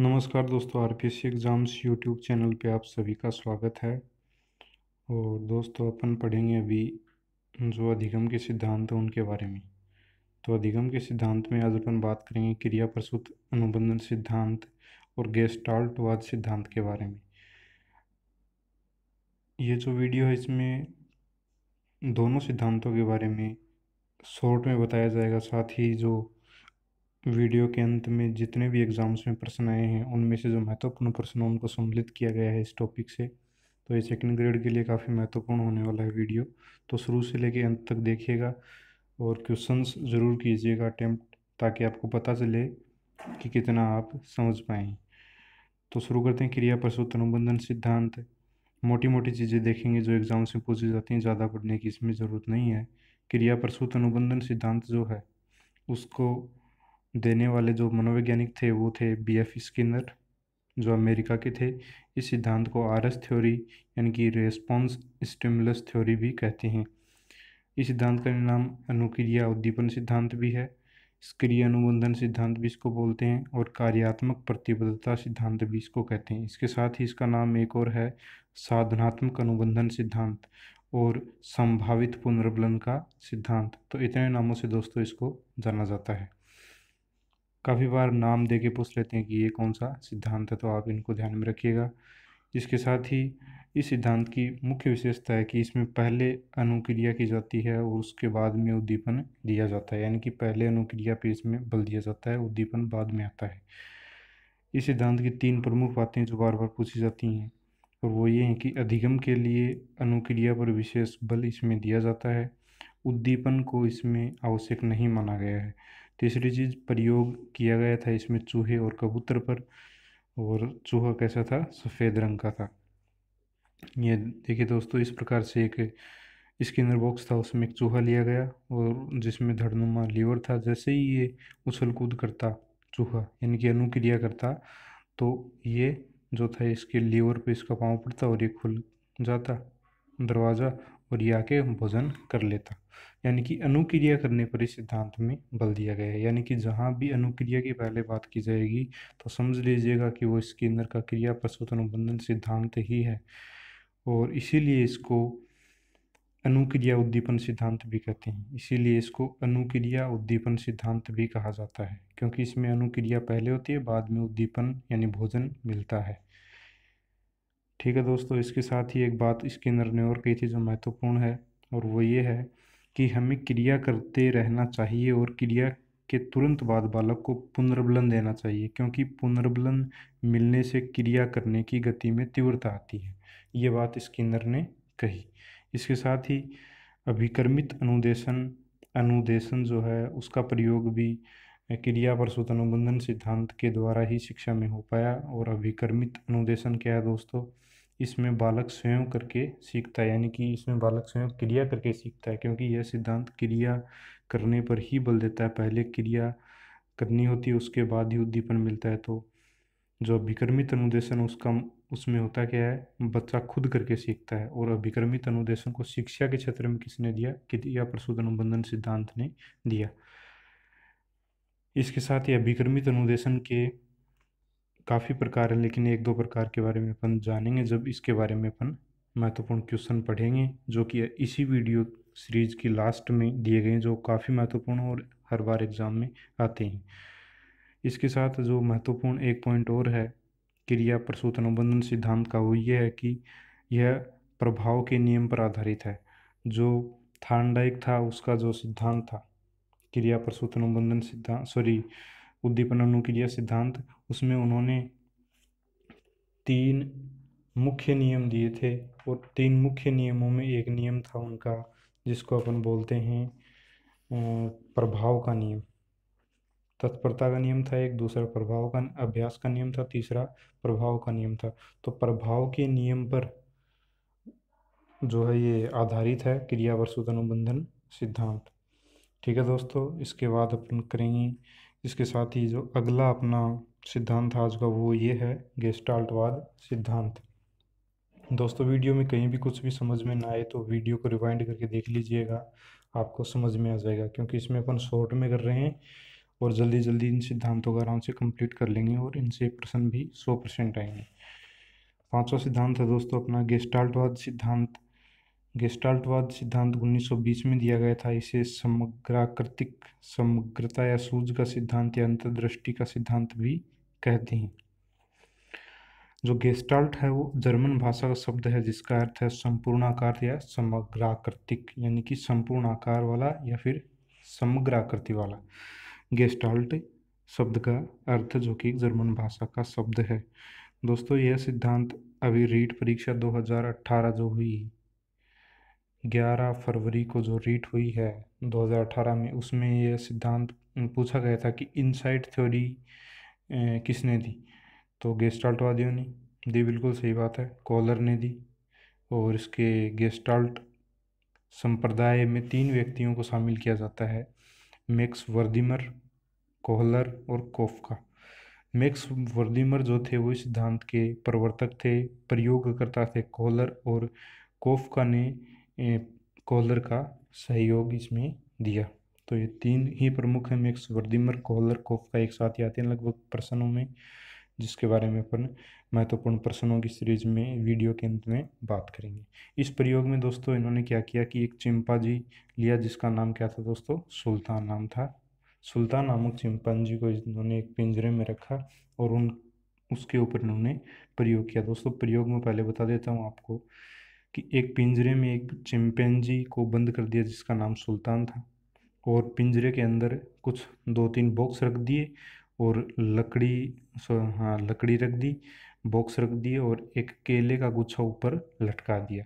नमस्कार दोस्तों R P exams YouTube channel पे आप सभी का स्वागत है और दोस्तों अपन पढ़ेंगे अभी जो अधिगम के सिद्धांत हैं उनके बारे में तो अधिगम के सिद्धांत में आज अपन बात करेंगे क्रिया प्रसूत अनुबंधन सिद्धांत और गेस्टाल्टवाद सिद्धांत के बारे में ये जो वीडियो है इसमें दोनों सिद्धांतों के बारे में शॉर्ट में बताया जाएगा साथ ही जो वीडियो के अंत में जितने भी एग्ज़ाम्स में प्रश्न आए हैं उनमें से जो महत्वपूर्ण प्रश्न उनको सम्मिलित किया गया है इस टॉपिक से तो ये सेकंड ग्रेड के लिए काफ़ी महत्वपूर्ण होने वाला है वीडियो तो शुरू से लेके अंत तक देखिएगा और क्वेश्चंस ज़रूर कीजिएगा अटैम्प्ट ताकि आपको पता चले कि कितना आप समझ पाएँ तो शुरू करते हैं क्रिया प्रसूत अनुबंधन सिद्धांत मोटी मोटी चीज़ें देखेंगे जो एग्ज़ाम से पूछी जाती हैं ज़्यादा पढ़ने की इसमें ज़रूरत नहीं है क्रिया प्रसूत अनुबंधन सिद्धांत जो है उसको देने वाले जो मनोवैज्ञानिक थे वो थे बी एफ स्किनर जो अमेरिका के थे इस सिद्धांत को आर एस थ्योरी यानी कि रेस्पॉन्स स्टिमुलस थ्योरी भी कहते हैं इस सिद्धांत का नाम अनुक्रिया उद्दीपन सिद्धांत भी है सक्रिय अनुबंधन सिद्धांत भी इसको बोलते हैं और कार्यात्मक प्रतिबद्धता सिद्धांत भी इसको कहते हैं इसके साथ ही इसका नाम एक और है साधनात्मक अनुबंधन सिद्धांत और संभावित पुनर्बलन का सिद्धांत तो इतने नामों से दोस्तों इसको जाना जाता है काफ़ी बार नाम दे के पूछ लेते हैं कि ये कौन सा सिद्धांत है तो आप इनको ध्यान में रखिएगा इसके साथ ही इस सिद्धांत की मुख्य विशेषता है कि इसमें पहले अनुक्रिया की जाती है और उसके बाद में उद्दीपन दिया जाता है यानी कि पहले अनुक्रिया पर इसमें बल दिया जाता है उद्दीपन बाद में आता है इस सिद्धांत की तीन प्रमुख बातें जो बार बार पूछी जाती हैं और वो ये हैं कि अधिगम के लिए अनुक्रिया पर विशेष बल इसमें दिया जाता है उद्दीपन को इसमें आवश्यक नहीं माना गया है तीसरी चीज़ प्रयोग किया गया था इसमें चूहे और कबूतर पर और चूहा कैसा था सफ़ेद रंग का था ये देखिए दोस्तों इस प्रकार से एक स्किनर बॉक्स था उसमें एक चूहा लिया गया और जिसमें धड़नुमा लीवर था जैसे ही ये उछल कूद करता चूहा यानी कि अनुक्रिया करता तो ये जो था इसके लीवर पे इसका पाँव पड़ता और ये खुल जाता दरवाज़ा और ये के भोजन कर लेता यानी कि अनुक्रिया करने पर इस सिद्धांत में बल दिया गया है यानी कि जहाँ भी अनुक्रिया की पहले बात की जाएगी तो समझ लीजिएगा कि वो इसके अंदर का क्रिया प्रसूत अनुबंधन सिद्धांत ही है और इसीलिए इसको अनुक्रिया उद्दीपन सिद्धांत भी कहते हैं इसीलिए इसको अनुक्रिया उद्दीपन सिद्धांत भी कहा जाता है क्योंकि इसमें अनुक्रिया पहले होती है बाद में उद्दीपन यानी भोजन मिलता है ठीक है दोस्तों इसके साथ ही एक बात इसके अंदर ने और कही थी जो महत्वपूर्ण है और वो ये है कि हमें क्रिया करते रहना चाहिए और क्रिया के तुरंत बाद बालक को पुनर्बलन देना चाहिए क्योंकि पुनर्बलन मिलने से क्रिया करने की गति में तीव्रता आती है ये बात स्किनर ने कही इसके साथ ही अभिकर्मित अनुदेशन अनुदेशन जो है उसका प्रयोग भी क्रिया पर अनुबंधन सिद्धांत के द्वारा ही शिक्षा में हो पाया और अभिकर्मित अनुदेशन क्या है दोस्तों इसमें बालक स्वयं करके सीखता है यानी कि इसमें बालक स्वयं क्रिया करके सीखता है क्योंकि यह सिद्धांत क्रिया करने पर ही बल देता है पहले क्रिया करनी होती है उसके बाद ही उद्दीपन मिलता है तो जो अभिक्रमित अनुदेशन उसका उसमें होता क्या है बच्चा खुद करके सीखता है और अभिक्रमित अनुदेशन को शिक्षा के क्षेत्र में किसने दिया क्रिया प्रसूत अनुबंधन सिद्धांत ने दिया इसके साथ ही अभिक्रमित अनुदेशन के काफ़ी प्रकार हैं लेकिन एक दो प्रकार के बारे में अपन जानेंगे जब इसके बारे में अपन महत्वपूर्ण क्वेश्चन पढ़ेंगे जो कि इसी वीडियो सीरीज की लास्ट में दिए गए जो काफ़ी महत्वपूर्ण और हर बार एग्ज़ाम में आते हैं इसके साथ जो महत्वपूर्ण एक पॉइंट और है क्रिया प्रसूत अनुबंधन सिद्धांत का वो ये है कि यह प्रभाव के नियम पर आधारित है जो थानडाइक था उसका जो सिद्धांत था क्रिया प्रसूत अनुबंधन सिद्धांत सॉरी उद्दीपन अनुक्रिया सिद्धांत उसमें उन्होंने तीन मुख्य नियम दिए थे और तीन मुख्य नियमों में एक नियम था उनका जिसको अपन बोलते हैं प्रभाव का नियम तत्परता का नियम था एक दूसरा प्रभाव का अभ्यास का नियम था तीसरा प्रभाव का नियम था तो प्रभाव के नियम पर जो है ये आधारित है क्रिया वर्षुत अनुबंधन सिद्धांत ठीक है दोस्तों इसके बाद अपन करेंगे इसके साथ ही जो अगला अपना सिद्धांत आज का वो ये है गेस्टाल्टवाद सिद्धांत दोस्तों वीडियो में कहीं भी कुछ भी समझ में ना आए तो वीडियो को रिवाइंड करके देख लीजिएगा आपको समझ में आ जाएगा क्योंकि इसमें अपन शॉर्ट में कर रहे हैं और जल्दी जल्दी इन सिद्धांतों का आराम से कंप्लीट कर लेंगे और इनसे प्रश्न भी सौ परसेंट आएंगे पाँचवा सिद्धांत है दोस्तों अपना गेस्टाल्टवाद सिद्धांत गेस्टाल्टवाद सिद्धांत 1920 में दिया गया था इसे समग्राकृतिक समग्रता या सूझ का सिद्धांत या अंतर्दृष्टि का सिद्धांत भी कहते हैं जो गेस्टाल्ट है वो जर्मन भाषा का शब्द है जिसका अर्थ है संपूर्ण आकार या समग्राकृतिक यानी कि संपूर्ण आकार वाला या फिर समग्राकृति वाला गेस्टाल्ट शब्द का अर्थ जो कि जर्मन भाषा का शब्द है दोस्तों यह सिद्धांत अभी रीट परीक्षा 2018 जो हुई ग्यारह फरवरी को जो रीट हुई है 2018 में उसमें यह सिद्धांत पूछा गया था कि इनसाइट थ्योरी किसने दी तो गेस्टाल्टवादियों ने दी बिल्कुल सही बात है कॉलर ने दी और इसके गेस्टाल्ट संप्रदाय में तीन व्यक्तियों को शामिल किया जाता है मैक्स वर्दिमर कोहलर और कोफका मैक्स वर्दिमर जो थे वो सिद्धांत के प्रवर्तक थे प्रयोगकर्ता थे कोहलर और कोफका ने कॉलर का सहयोग इसमें दिया तो ये तीन ही प्रमुख हैं मैक्स वर्दिमर कॉलर कोफ का एक साथ ही आते हैं लगभग प्रश्नों में जिसके बारे में अपन महत्वपूर्ण प्रश्नों की सीरीज में वीडियो के अंत में बात करेंगे इस प्रयोग में दोस्तों इन्होंने क्या किया कि एक जी लिया जिसका नाम क्या था दोस्तों सुल्तान नाम था सुल्तान नामक चिंपन को इन्होंने एक पिंजरे में रखा और उन उसके ऊपर इन्होंने प्रयोग किया दोस्तों प्रयोग में पहले बता देता हूँ आपको कि एक पिंजरे में एक चिमपेंजी को बंद कर दिया जिसका नाम सुल्तान था और पिंजरे के अंदर कुछ दो तीन बॉक्स रख दिए और लकड़ी सो हाँ लकड़ी रख दी बॉक्स रख दिए और एक केले का गुच्छा ऊपर लटका दिया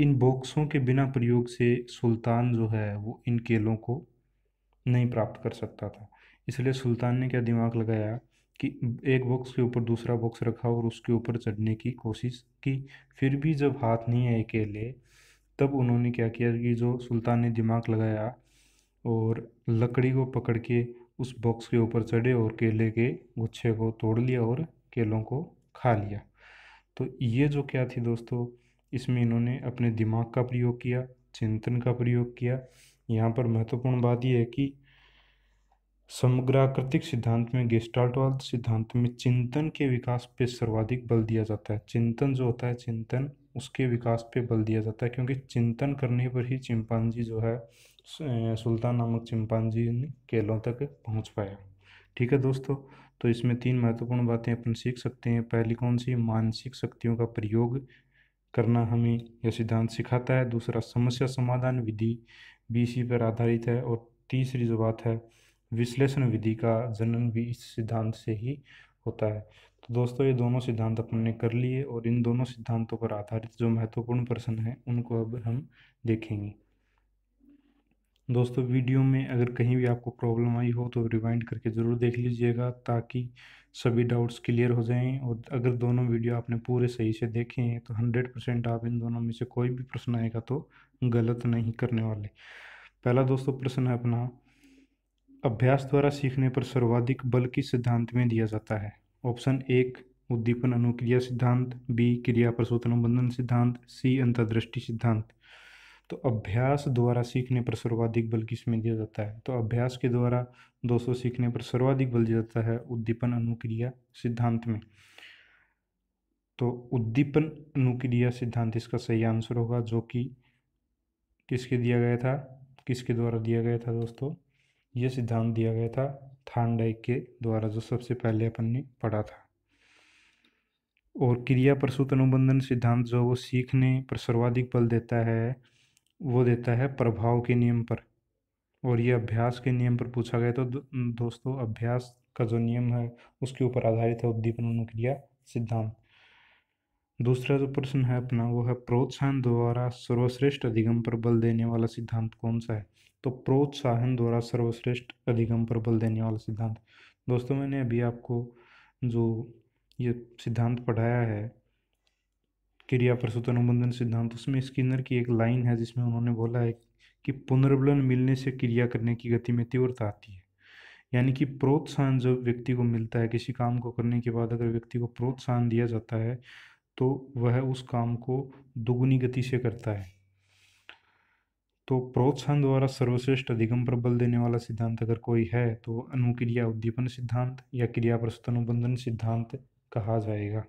इन बॉक्सों के बिना प्रयोग से सुल्तान जो है वो इन केलों को नहीं प्राप्त कर सकता था इसलिए सुल्तान ने क्या दिमाग लगाया कि एक बॉक्स के ऊपर दूसरा बॉक्स रखा और उसके ऊपर चढ़ने की कोशिश की फिर भी जब हाथ नहीं आए अकेले तब उन्होंने क्या किया कि जो सुल्तान ने दिमाग लगाया और लकड़ी को पकड़ के उस बॉक्स के ऊपर चढ़े और केले के गुच्छे को तोड़ लिया और केलों को खा लिया तो ये जो क्या थी दोस्तों इसमें इन्होंने अपने दिमाग का प्रयोग किया चिंतन का प्रयोग किया यहाँ पर महत्वपूर्ण बात यह है कि समग्राकृतिक सिद्धांत में गेस्टाल्टवाद सिद्धांत में चिंतन के विकास पे सर्वाधिक बल दिया जाता है चिंतन जो होता है चिंतन उसके विकास पे बल दिया जाता है क्योंकि चिंतन करने पर ही चिंपांजी जो है सुल्तान नामक चिंपांजी केलों तक पहुंच पाया ठीक है दोस्तों तो इसमें तीन महत्वपूर्ण बातें अपन सीख सकते हैं पहली कौन सी मानसिक शक्तियों का प्रयोग करना हमें यह सिद्धांत सिखाता है दूसरा समस्या समाधान विधि बीसी पर आधारित है और तीसरी जो बात है विश्लेषण विधि का जनन भी इस सिद्धांत से ही होता है तो दोस्तों ये दोनों सिद्धांत अपन ने कर लिए और इन दोनों सिद्धांतों पर आधारित जो महत्वपूर्ण प्रश्न हैं उनको अब हम देखेंगे दोस्तों वीडियो में अगर कहीं भी आपको प्रॉब्लम आई हो तो रिवाइंड करके ज़रूर देख लीजिएगा ताकि सभी डाउट्स क्लियर हो जाएं और अगर दोनों वीडियो आपने पूरे सही से देखे हैं तो हंड्रेड परसेंट आप इन दोनों में से कोई भी प्रश्न आएगा तो गलत नहीं करने वाले पहला दोस्तों प्रश्न है अपना अभ्यास द्वारा सीखने पर सर्वाधिक बल किस सिद्धांत में दिया जाता है ऑप्शन एक उद्दीपन अनुक्रिया सिद्धांत बी क्रिया प्रसूत अनुबंधन सिद्धांत सी अंतर्दृष्टि सिद्धांत तो अभ्यास द्वारा सीखने पर सर्वाधिक बल किस में दिया जाता है तो अभ्यास के द्वारा दोस्तों सीखने पर सर्वाधिक बल दिया जाता है उद्दीपन अनुक्रिया सिद्धांत में तो उद्दीपन अनुक्रिया सिद्धांत इसका सही आंसर होगा जो कि किसके दिया गया था किसके द्वारा दिया गया था दोस्तों ये सिद्धांत दिया गया था थानडाइक के द्वारा जो सबसे पहले अपन ने पढ़ा था और क्रिया प्रसूत अनुबंधन सिद्धांत जो वो सीखने पर सर्वाधिक बल देता है वो देता है प्रभाव के नियम पर और ये अभ्यास के नियम पर पूछा गया तो दोस्तों अभ्यास का जो नियम है उसके ऊपर आधारित है उद्दीपन अनुक्रिया सिद्धांत दूसरा जो प्रश्न है अपना वो है प्रोत्साहन द्वारा सर्वश्रेष्ठ अधिगम पर बल देने वाला सिद्धांत कौन सा है तो प्रोत्साहन द्वारा सर्वश्रेष्ठ अधिगम पर बल देने वाला सिद्धांत दोस्तों मैंने अभी आपको जो ये सिद्धांत पढ़ाया है क्रिया प्रसूत अनुबंधन सिद्धांत उसमें स्किनर की एक लाइन है जिसमें उन्होंने बोला है कि पुनर्बलन मिलने से क्रिया करने की गति में तीव्रता आती है यानी कि प्रोत्साहन जब व्यक्ति को मिलता है किसी काम को करने के बाद अगर व्यक्ति को प्रोत्साहन दिया जाता है तो वह उस काम को दोगुनी गति से करता है तो प्रोत्साहन द्वारा सर्वश्रेष्ठ अधिगम पर बल देने वाला सिद्धांत अगर कोई है तो अनुक्रिया उद्दीपन सिद्धांत या क्रिया प्रस्तुत अनुबंधन सिद्धांत कहा जाएगा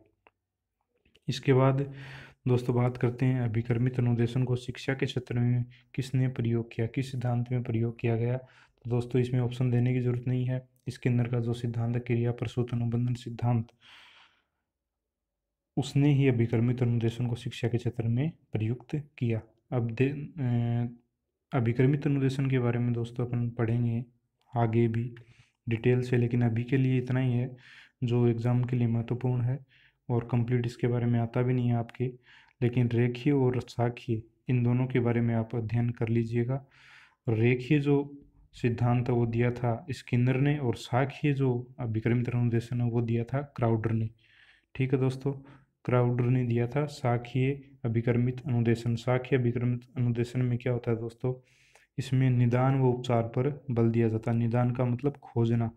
इसके बाद दोस्तों बात करते हैं अभिक्रमित अनुदेशन को शिक्षा के क्षेत्र में किसने प्रयोग किया किस सिद्धांत में प्रयोग किया गया तो दोस्तों इसमें ऑप्शन देने की जरूरत नहीं है इसके अंदर का जो सिद्धांत क्रिया प्रसूत अनुबंधन सिद्धांत उसने ही अभिक्रमित अनुदेशन को शिक्षा के क्षेत्र में प्रयुक्त किया अब अभिक्रमित अनुदेशन के बारे में दोस्तों अपन पढ़ेंगे आगे भी डिटेल से लेकिन अभी के लिए इतना ही है जो एग्ज़ाम के लिए महत्वपूर्ण है और कंप्लीट इसके बारे में आता भी नहीं है आपके लेकिन रेखीय और साखीय इन दोनों के बारे में आप अध्ययन कर लीजिएगा रेखीय जो सिद्धांत वो दिया था स्किनर ने और साखीय जो अभिक्रमित अनुदेशन है वो दिया था क्राउडर ने ठीक है दोस्तों क्राउडर ने दिया था साखीय अभिक्रमित अनुदेशन साखीय अभिक्रमित अनुदेशन में क्या होता है दोस्तों इसमें निदान व उपचार पर बल दिया जाता है निदान का मतलब खोजना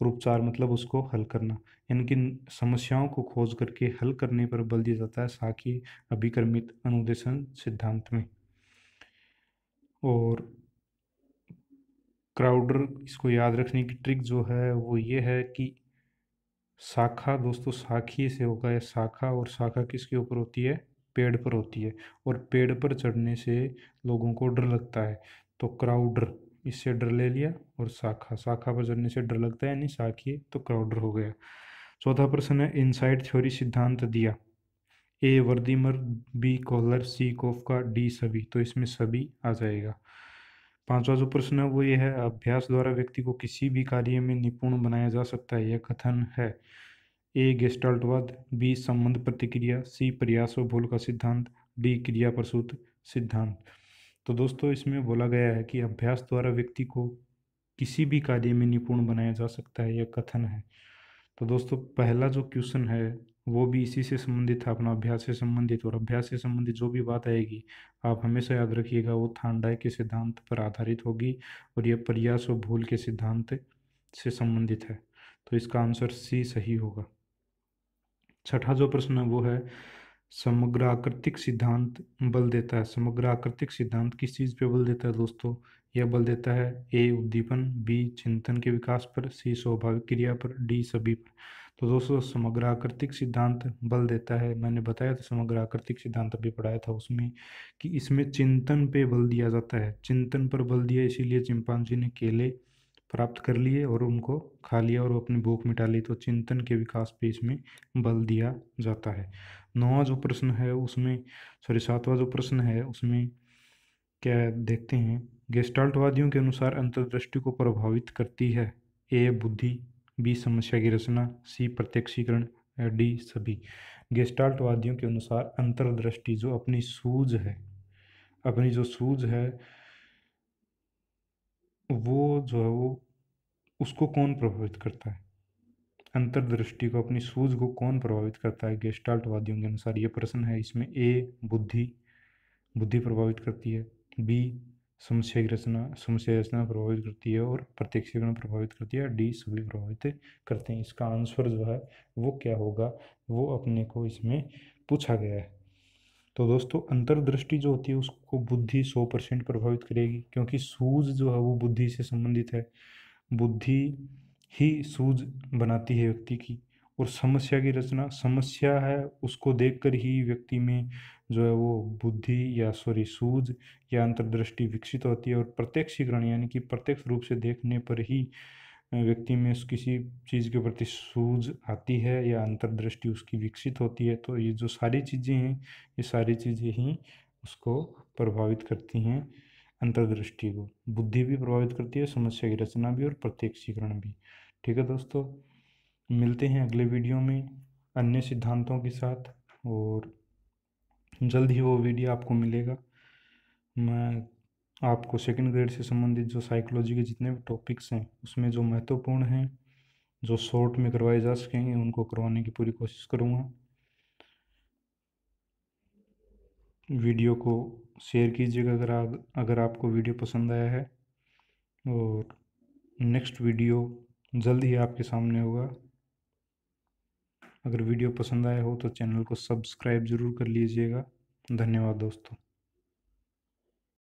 और उपचार मतलब उसको हल करना यानी कि समस्याओं को खोज करके हल करने पर बल दिया जाता है साकी अभिक्रमित अनुदेशन सिद्धांत में और क्राउडर इसको याद रखने की ट्रिक जो है वो ये है कि शाखा दोस्तों शाखी से होगा या शाखा और शाखा किसके ऊपर होती है पेड़ पर होती है और पेड़ पर चढ़ने से लोगों को डर लगता है तो क्राउडर इससे डर ले लिया और शाखा शाखा पर चढ़ने से डर लगता है यानी शाखी तो क्राउडर हो गया चौथा प्रश्न है इनसाइड थ्योरी सिद्धांत दिया A Wertheimer B Kohler C Koffka D सभी तो इसमें सभी आ जाएगा पांचवा जो प्रश्न है वो ये है अभ्यास द्वारा व्यक्ति को किसी भी कार्य में निपुण बनाया जा सकता है यह कथन है ए गेस्टाल्टवाद बी संबंध प्रतिक्रिया सी प्रयास व भूल का सिद्धांत डी क्रिया प्रसूत सिद्धांत तो दोस्तों इसमें बोला गया है कि अभ्यास द्वारा व्यक्ति को किसी भी कार्य में निपुण बनाया जा सकता है यह कथन है तो दोस्तों पहला जो क्वेश्चन है वो भी इसी से संबंधित था अपना अभ्यास से संबंधित और अभ्यास से संबंधित जो भी बात आएगी आप हमेशा याद रखिएगा वो थांडाय के सिद्धांत पर आधारित होगी और यह प्रयास और भूल के सिद्धांत से संबंधित है तो इसका आंसर सी सही होगा छठा जो प्रश्न है वो है समग्र आकृतिक सिद्धांत बल देता है समग्र आकृतिक सिद्धांत किस चीज़ पे बल देता है दोस्तों यह बल देता है ए उद्दीपन बी चिंतन के विकास पर सी स्वाभाविक क्रिया पर डी सभी पर तो दोस्तों समग्र आकृतिक सिद्धांत बल देता है मैंने बताया था समग्र आकृतिक सिद्धांत अभी पढ़ाया था उसमें कि इसमें चिंतन पे बल दिया जाता है चिंतन पर बल दिया इसीलिए चिंपांजी ने केले प्राप्त कर लिए और उनको खा लिया और अपनी भूख मिटा ली तो चिंतन के विकास पे इसमें बल दिया जाता है नौवा जो प्रश्न है उसमें सॉरी सातवां जो प्रश्न है उसमें क्या देखते हैं गेस्टाल्टवादियों के अनुसार अंतर्दृष्टि को प्रभावित करती है ए बुद्धि बी समस्या की रचना सी प्रत्यक्षीकरण डी सभी गेस्टाल्टवादियों के अनुसार अंतर्दृष्टि जो अपनी सूझ है अपनी जो सूझ है वो जो है वो उसको कौन प्रभावित करता है अंतर्दृष्टि को अपनी सूझ को कौन प्रभावित करता है गेस्टाल्टवादियों के अनुसार ये प्रश्न है इसमें ए बुद्धि बुद्धि प्रभावित करती है बी समुचय रचना समुचय रचना प्रभावित करती है और प्रत्यक्षीकरण प्रभावित करती है डी सभी प्रभावित करते हैं इसका आंसर जो है वो क्या होगा वो अपने को इसमें पूछा गया है तो दोस्तों अंतर्दृष्टि जो होती है उसको बुद्धि सौ परसेंट प्रभावित करेगी क्योंकि सूज जो है वो बुद्धि से संबंधित है बुद्धि ही सूज बनाती है व्यक्ति की और समस्या की रचना समस्या है उसको देखकर ही व्यक्ति में जो है वो बुद्धि या सॉरी सूझ या अंतर्दृष्टि विकसित होती है और प्रत्यक्षीकरण यानी कि प्रत्यक्ष रूप से देखने पर ही व्यक्ति में उस किसी चीज़ के प्रति सूझ आती है या अंतर्दृष्टि उसकी विकसित होती है तो ये जो सारी चीज़ें हैं ये सारी चीज़ें ही उसको प्रभावित करती हैं अंतर्दृष्टि को बुद्धि भी प्रभावित करती है समस्या की रचना भी और प्रत्यक्षीकरण भी ठीक है दोस्तों मिलते हैं अगले वीडियो में अन्य सिद्धांतों के साथ और जल्द ही वो वीडियो आपको मिलेगा मैं आपको सेकंड ग्रेड से संबंधित जो साइकोलॉजी के जितने भी टॉपिक्स हैं उसमें जो महत्वपूर्ण हैं जो शॉर्ट में करवाए जा सकेंगे उनको करवाने की पूरी कोशिश करूँगा वीडियो को शेयर कीजिएगा अगर आ, अगर आपको वीडियो पसंद आया है और नेक्स्ट वीडियो जल्द ही आपके सामने होगा अगर वीडियो पसंद आया हो तो चैनल को सब्सक्राइब ज़रूर कर लीजिएगा धन्यवाद दोस्तों